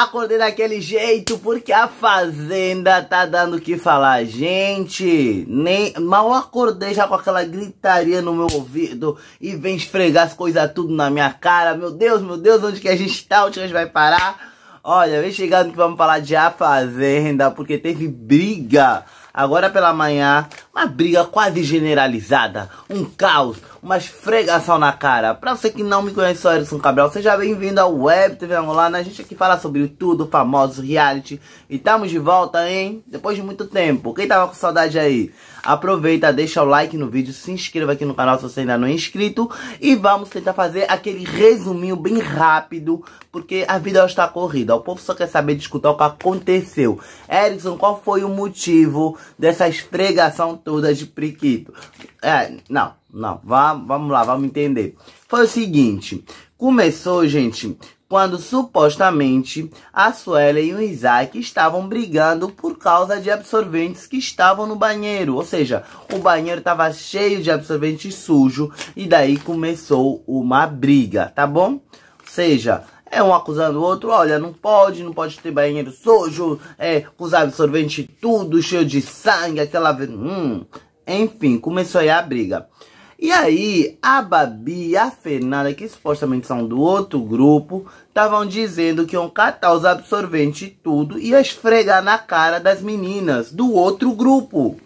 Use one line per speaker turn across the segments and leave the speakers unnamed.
Acordei daquele jeito porque a fazenda tá dando o que falar. Gente, nem mal acordei já com aquela gritaria no meu ouvido e vem esfregar as coisas tudo na minha cara. Meu Deus, meu Deus, onde que a gente tá? Onde que a gente vai parar? Olha, vem chegando que vamos falar de A Fazenda, porque teve briga agora pela manhã, uma briga quase generalizada, um caos, uma esfregação na cara. Pra você que não me conhece, sou Erickson Cabral, seja bem-vindo ao Web TV Angolana. Né? A gente aqui fala sobre tudo, famoso, reality. E tamo de volta, hein? Depois de muito tempo. Quem tava com saudade aí? Aproveita, deixa o like no vídeo, se inscreva aqui no canal se você ainda não é inscrito. E vamos tentar fazer aquele resuminho bem rápido, porque a vida está corrida. O povo só quer saber de escutar o que aconteceu. Erison, qual foi o motivo dessa esfregação toda de priquito? É, não, não. Vamos, vamos lá, vamos entender. Foi o seguinte. Começou, gente, quando supostamente a Suela e o Isaac estavam brigando por causa de absorventes que estavam no banheiro. Ou seja, o banheiro estava cheio de absorvente sujo e daí começou uma briga, tá bom? Ou seja, é um acusando o outro, olha, não pode, não pode ter banheiro sujo, é, usar absorvente tudo, cheio de sangue, aquela... Hum, enfim, começou aí a briga. E aí, a Babi e a Fernanda, que supostamente são do outro grupo, estavam dizendo que iam catar os absorventes e tudo e ia esfregar na cara das meninas do outro grupo.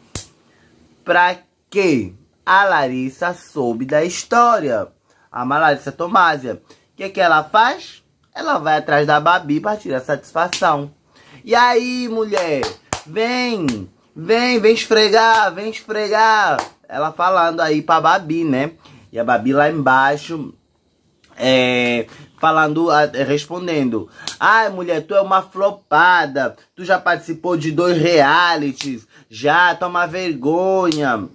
Pra quê? A Larissa soube da história. A Malarissa Tomásia. O que, é que ela faz? Ela vai atrás da Babi para tirar satisfação. E aí, mulher? Vem! Vem, vem esfregar, vem esfregar. Ela falando aí pra Babi, né? E a Babi lá embaixo, é, falando, é, respondendo. Ai, mulher, tu é uma flopada. Tu já participou de dois realities. Já, toma vergonha.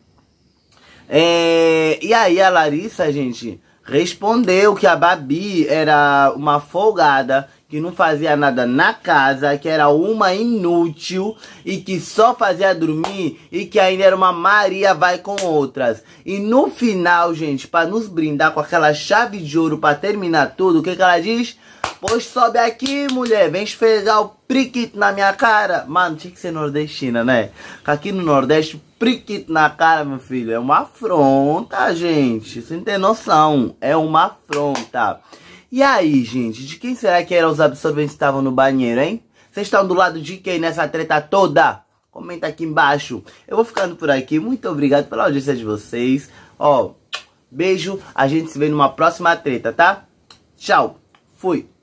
É, e aí a Larissa, gente, respondeu que a Babi era uma folgada que não fazia nada na casa, que era uma inútil e que só fazia dormir e que ainda era uma Maria vai com outras. E no final, gente, para nos brindar com aquela chave de ouro para terminar tudo, o que, que ela diz? Pois sobe aqui, mulher, vem esfregar o priquito na minha cara. Mano, tinha que ser nordestina, né? Aqui no Nordeste, priquito na cara, meu filho, é uma afronta, gente. Você não tem noção, é uma afronta. E aí, gente, de quem será que eram os absorventes que estavam no banheiro, hein? Vocês estão do lado de quem nessa treta toda? Comenta aqui embaixo. Eu vou ficando por aqui. Muito obrigado pela audiência de vocês. Ó, beijo. A gente se vê numa próxima treta, tá? Tchau. Fui.